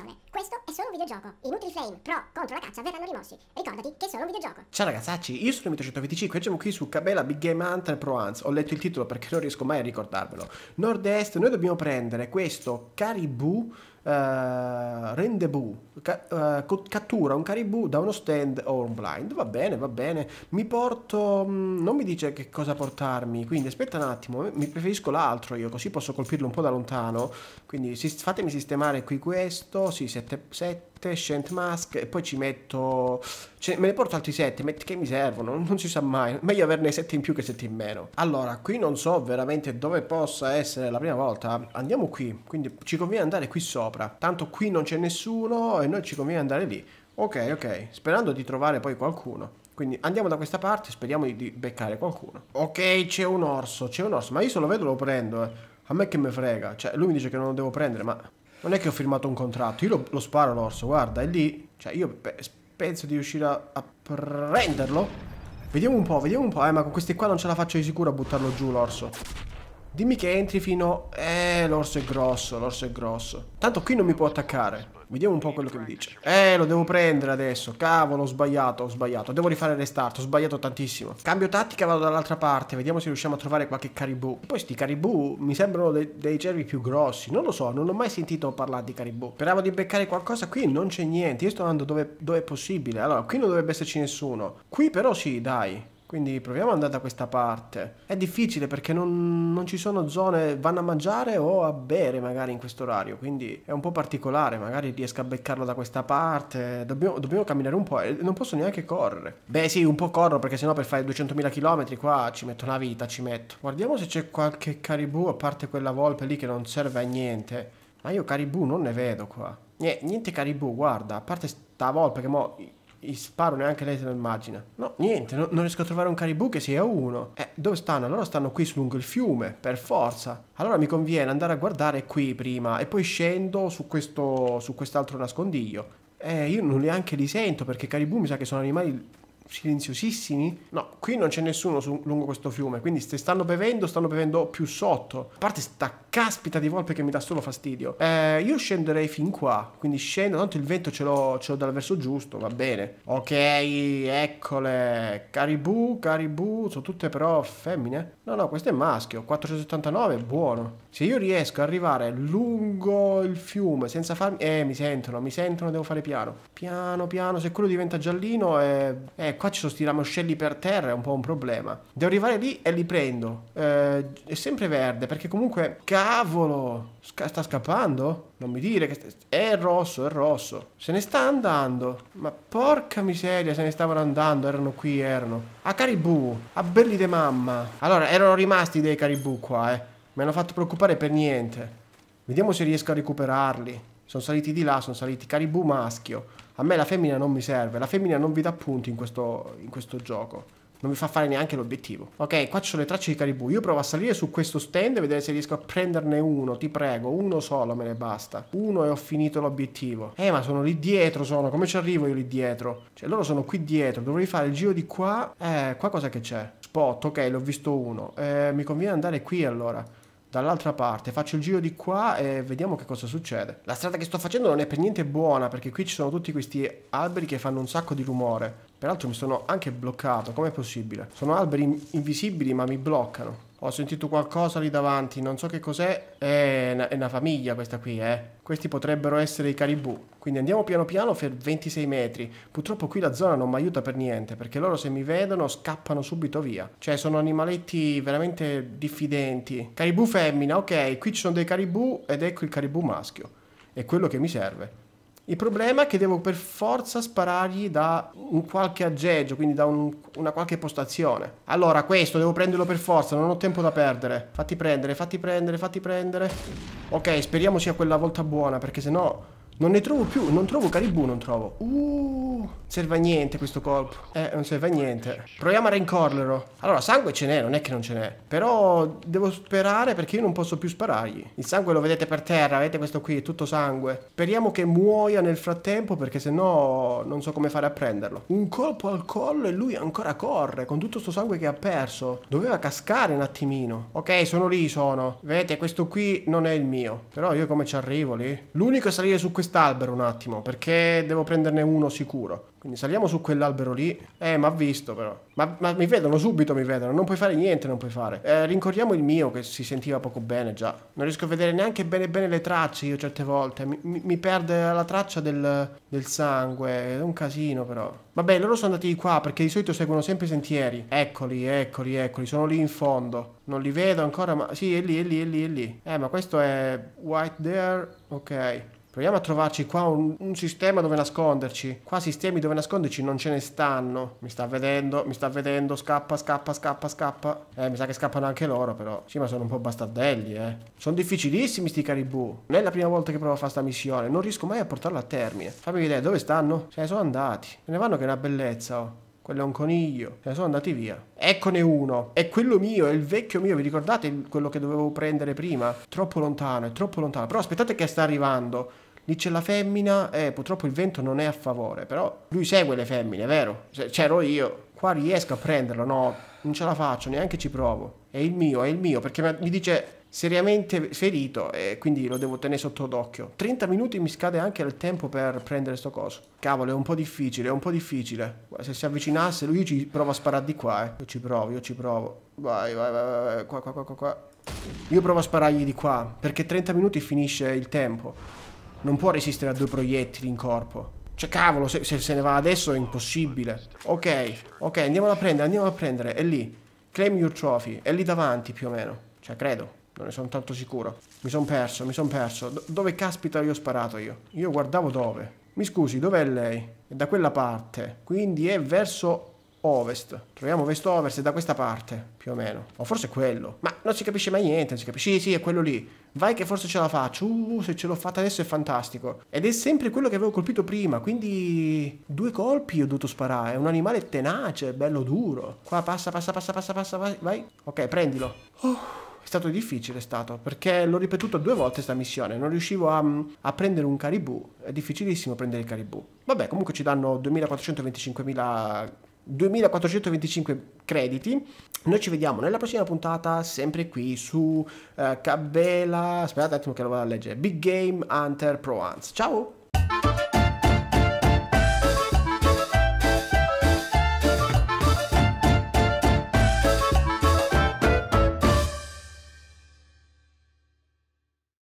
Attenzione, questo è solo un videogioco. I Flame Pro contro la caccia verranno rimossi. Ricordati che è solo un videogioco. Ciao ragazzacci, io sono Mito125 e siamo qui su Cabela Big Game Hunter Pro Hans. Ho letto il titolo perché non riesco mai a ricordarvelo. Nord-Est, noi dobbiamo prendere questo caribou uh, eh, rendezvous, ca- uh, cattura un caribou da uno stand o un blind. Va bene, va bene. Mi porto. Mh, mm, non mi dice che cosa portarmi. Quindi aspetta un attimo. Eh, mi preferisco l'altro io, così posso colpirlo un po' da lontano. Quindi si- fatemi sistemare qui questo. Sì, 7. 7. 7, Shant Mask e poi ci metto... Cioè, me ne porto altri 7, metti che mi servono, non si sa mai. Meglio averne 7 in più che 7 in meno. Allora, qui non so veramente dove possa essere la prima volta. Andiamo qui, quindi ci conviene andare qui sopra. Tanto qui non c'è nessuno e noi ci conviene andare lì. Ok, ok, sperando di trovare poi qualcuno. Quindi andiamo da questa parte, speriamo di beccare qualcuno. Ok, c'è un orso, c'è un orso, ma io se lo vedo lo prendo. Eh. A me che me frega, cioè lui mi dice che non lo devo prendere, ma non è che ho firmato un contratto, io lo, lo sparo l'orso, guarda, è lì. Cioè, io pe penso di riuscire a, a, prenderlo. Vediamo un po', vediamo un po'. Eh, ma con questi qua non ce la faccio di sicuro a buttarlo giù l'orso. Dimmi che entri fino... Eh, l'orso è grosso, l'orso è grosso. Tanto qui non mi può attaccare. Vediamo un po' quello che mi dice. Eh, lo devo prendere adesso. Cavolo, ho sbagliato, ho sbagliato. Devo rifare restart, ho sbagliato tantissimo. Cambio tattica, vado dall'altra parte. Vediamo se riusciamo a trovare qualche caribou. Poi sti caribou mi sembrano dei, dei cervi più grossi. Non lo so, non ho mai sentito parlare di caribou. Speravo di beccare qualcosa. Qui non c'è niente. Io sto andando dove, dove è possibile. Allora, qui non dovrebbe esserci nessuno. Qui però sì, dai. Quindi proviamo ad andare da questa parte. È difficile perché non, non, ci sono zone, vanno a mangiare o a bere magari in questo orario, quindi è un po' particolare, magari riesco a beccarlo da questa parte. Dobbiamo, dobbiamo camminare un po' e non posso neanche correre. Beh sì, un po' corro perché sennò per fare 200.000 km qua ci metto una vita, ci metto. Guardiamo se c'è qualche caribou, a parte quella volpe lì che non serve a niente. Ma io caribou non ne vedo qua. Niente, niente caribou, guarda, a parte sta volpe che mo sparo neanche lei se lo immagina. No, niente, no, non riesco a trovare un caribou che sia uno. Eh, dove stanno? Allora stanno qui lungo il fiume, per forza. Allora mi conviene andare a guardare qui prima e poi scendo su questo, su quest'altro nascondiglio. Eh, io non neanche li sento perché i caribou mi sa che sono animali silenziosissimi. No, qui non c'è nessuno su, lungo questo fiume, quindi se stanno bevendo, stanno bevendo più sotto. A parte sta caspita di volpe che mi dà solo fastidio. Eh, io scenderei fin qua, quindi scendo, tanto il vento ce l'ho, ce l'ho dal verso giusto, va bene. Ok, eccole, Caribou, caribou. sono tutte però femmine. No, no, questo è maschio, 479, buono. Se io riesco ad arrivare lungo il fiume senza farmi... Eh, mi sentono, mi sentono, devo fare piano. Piano, piano, se quello diventa giallino, eh, eh qua ci sono sti ramoscelli per terra, è un po' un problema. Devo arrivare lì e li prendo. Eh, è sempre verde, perché comunque... Ca- Cavolo! Sca sta scappando? Non mi dire che... È rosso, è rosso. Se ne sta andando. Ma porca miseria, se ne stavano andando. Erano qui, erano. A caribù. A belli de mamma. Allora, erano rimasti dei caribù qua, eh. Mi hanno fatto preoccupare per niente. Vediamo se riesco a recuperarli. Sono saliti di là, sono saliti caribù maschio. A me la femmina non mi serve. La femmina non vi dà punti in questo, in questo gioco non mi fa fare neanche l'obiettivo. Ok, qua ci sono le tracce di caribou. Io provo a salire su questo stand e vedere se riesco a prenderne uno. Ti prego, uno solo me ne basta. Uno e ho finito l'obiettivo. Eh, ma sono lì dietro, sono. Come ci arrivo io lì dietro? Cioè, loro sono qui dietro. Dovrei fare il giro di qua. Eh, qua cosa che c'è? Spot, ok, l'ho visto uno. Eh, mi conviene andare qui allora dall'altra parte, faccio il giro di qua e vediamo che cosa succede. La strada che sto facendo non è per niente buona perché qui ci sono tutti questi alberi che fanno un sacco di rumore. Peraltro mi sono anche bloccato, com'è possibile? Sono alberi invisibili ma mi bloccano. Ho sentito qualcosa lì davanti, non so che cos'è. È, è una famiglia questa qui, eh. Questi potrebbero essere i caribù. Quindi andiamo piano piano per 26 metri. Purtroppo qui la zona non mi aiuta per niente, perché loro se mi vedono scappano subito via. Cioè sono animaletti veramente diffidenti. Caribù femmina, ok, qui ci sono dei caribù ed ecco il caribù maschio. È quello che mi serve. Il problema è che devo per forza sparargli da un qualche aggeggio, quindi da un, una qualche postazione. Allora, questo devo prenderlo per forza, non ho tempo da perdere. Fatti prendere, fatti prendere, fatti prendere. Ok, speriamo sia quella volta buona, perché sennò... No non ne trovo più, non trovo caribù, non trovo. Uh, serve a niente questo colpo. Eh, non serve a niente. Proviamo a rincorrerlo. Allora, sangue ce n'è, non è che non ce n'è. Però devo sperare perché io non posso più sparargli. Il sangue lo vedete per terra, vedete questo qui, è tutto sangue. Speriamo che muoia nel frattempo perché sennò non so come fare a prenderlo. Un colpo al collo e lui ancora corre con tutto sto sangue che ha perso. Doveva cascare un attimino. Ok, sono lì, sono. Vedete, questo qui non è il mio. Però io come ci arrivo lì? L'unico è salire su questo quest'albero un attimo, perché devo prenderne uno sicuro. Quindi saliamo su quell'albero lì. Eh, ma ha visto però. Ma, ma, mi vedono subito, mi vedono. Non puoi fare niente, non puoi fare. Eh, rincoriamo il mio che si sentiva poco bene già. Non riesco a vedere neanche bene bene le tracce io certe volte. Mi, mi, mi perde la traccia del, del, sangue. È un casino però. Vabbè, loro sono andati di qua perché di solito seguono sempre i sentieri. Eccoli, eccoli, eccoli. Sono lì in fondo. Non li vedo ancora, ma... Sì, è lì, è lì, è lì, è lì. Eh, ma questo è... White there. Ok. Proviamo a trovarci qua un, un, sistema dove nasconderci. Qua sistemi dove nasconderci non ce ne stanno. Mi sta vedendo, mi sta vedendo. Scappa, scappa, scappa, scappa. Eh, mi sa che scappano anche loro, però. Sì, ma sono un po' bastardelli, eh. Sono difficilissimi sti caribù. Non è la prima volta che provo a fare sta missione. Non riesco mai a portarla a termine. Fammi vedere, dove stanno? Se ne sono andati. Se ne vanno che è una bellezza, oh. Quello è un coniglio. Se ne sono andati via. Eccone uno. È quello mio, è il vecchio mio. Vi ricordate quello che dovevo prendere prima? Troppo lontano, è troppo lontano. Però aspettate che sta arrivando dice la femmina, eh, purtroppo il vento non è a favore, però lui segue le femmine, vero? C'ero io, qua riesco a prenderlo, no, non ce la faccio, neanche ci provo, è il mio, è il mio, perché mi dice seriamente ferito e quindi lo devo tenere sotto d'occhio. 30 minuti mi scade anche il tempo per prendere sto coso. Cavolo, è un po' difficile, è un po' difficile. Se si avvicinasse lui ci prova a sparare di qua, eh. Io ci provo, io ci provo. Vai, vai, vai, vai, qua, qua, qua, qua. Io provo a sparargli di qua, perché 30 minuti finisce il tempo non può resistere a due proiettili in corpo. Cioè, cavolo, se, se, se, ne va adesso è impossibile. Ok, ok, andiamolo a prendere, andiamolo a prendere. È lì. Claim your trophy. È lì davanti, più o meno. Cioè, credo. Non ne sono tanto sicuro. Mi sono perso, mi sono perso. Do dove caspita io ho sparato io? Io guardavo dove. Mi scusi, dov'è lei? È da quella parte. Quindi è verso ovest. Troviamo vest ovest da questa parte, più o meno. O forse è quello. Ma non si capisce mai niente, non si capisce. Sì, sì, è quello lì. Vai che forse ce la faccio. Uh, se ce l'ho fatta adesso è fantastico. Ed è sempre quello che avevo colpito prima, quindi due colpi ho dovuto sparare. È un animale tenace, bello duro. Qua passa, passa, passa, passa, passa, vai. vai. Ok, prendilo. Oh. È stato difficile, è stato, perché l'ho ripetuto due volte sta missione, non riuscivo a, a, prendere un caribou, è difficilissimo prendere il caribou. Vabbè, comunque ci danno 2425.000 2425 crediti. Noi ci vediamo nella prossima puntata, sempre qui su eh, Cabela. Aspettate un attimo che lo vado a leggere. Big Game Hunter Pro Hunts. Ciao!